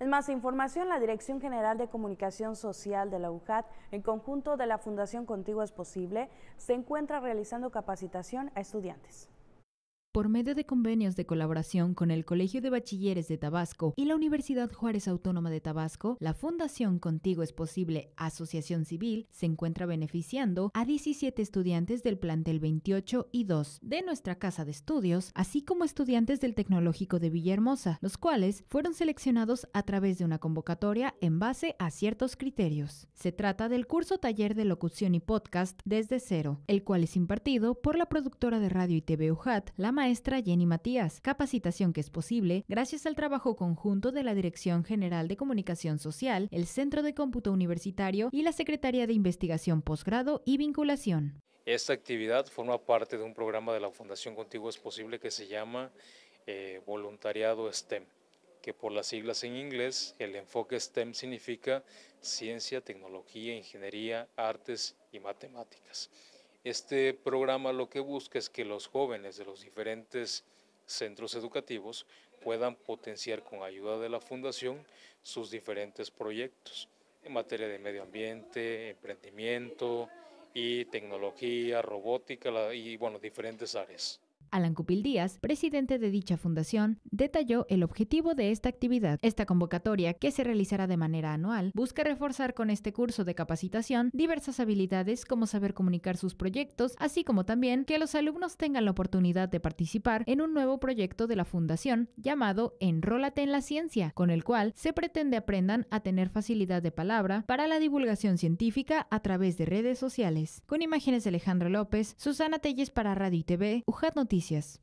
En más información, la Dirección General de Comunicación Social de la UJAT, en conjunto de la Fundación Contigo es Posible, se encuentra realizando capacitación a estudiantes. Por medio de convenios de colaboración con el Colegio de Bachilleres de Tabasco y la Universidad Juárez Autónoma de Tabasco, la Fundación Contigo es Posible Asociación Civil se encuentra beneficiando a 17 estudiantes del plantel 28 y 2 de nuestra Casa de Estudios, así como estudiantes del Tecnológico de Villahermosa, los cuales fueron seleccionados a través de una convocatoria en base a ciertos criterios. Se trata del curso taller de locución y podcast desde cero, el cual es impartido por la productora de radio y TV UJAT, la maestra Jenny Matías, capacitación que es posible gracias al trabajo conjunto de la Dirección General de Comunicación Social, el Centro de Cómputo Universitario y la Secretaría de Investigación Posgrado y Vinculación. Esta actividad forma parte de un programa de la Fundación Contigo es Posible que se llama eh, Voluntariado STEM que por las siglas en inglés, el enfoque STEM significa ciencia, tecnología, ingeniería, artes y matemáticas. Este programa lo que busca es que los jóvenes de los diferentes centros educativos puedan potenciar con ayuda de la Fundación sus diferentes proyectos en materia de medio ambiente, emprendimiento y tecnología, robótica y bueno, diferentes áreas. Alan Cupil Díaz, presidente de dicha fundación, detalló el objetivo de esta actividad. Esta convocatoria, que se realizará de manera anual, busca reforzar con este curso de capacitación diversas habilidades como saber comunicar sus proyectos, así como también que los alumnos tengan la oportunidad de participar en un nuevo proyecto de la fundación llamado Enrólate en la Ciencia, con el cual se pretende aprendan a tener facilidad de palabra para la divulgación científica a través de redes sociales. Con imágenes de Alejandro López, Susana Telles para Radio y TV, UJAT Noticias. Gracias.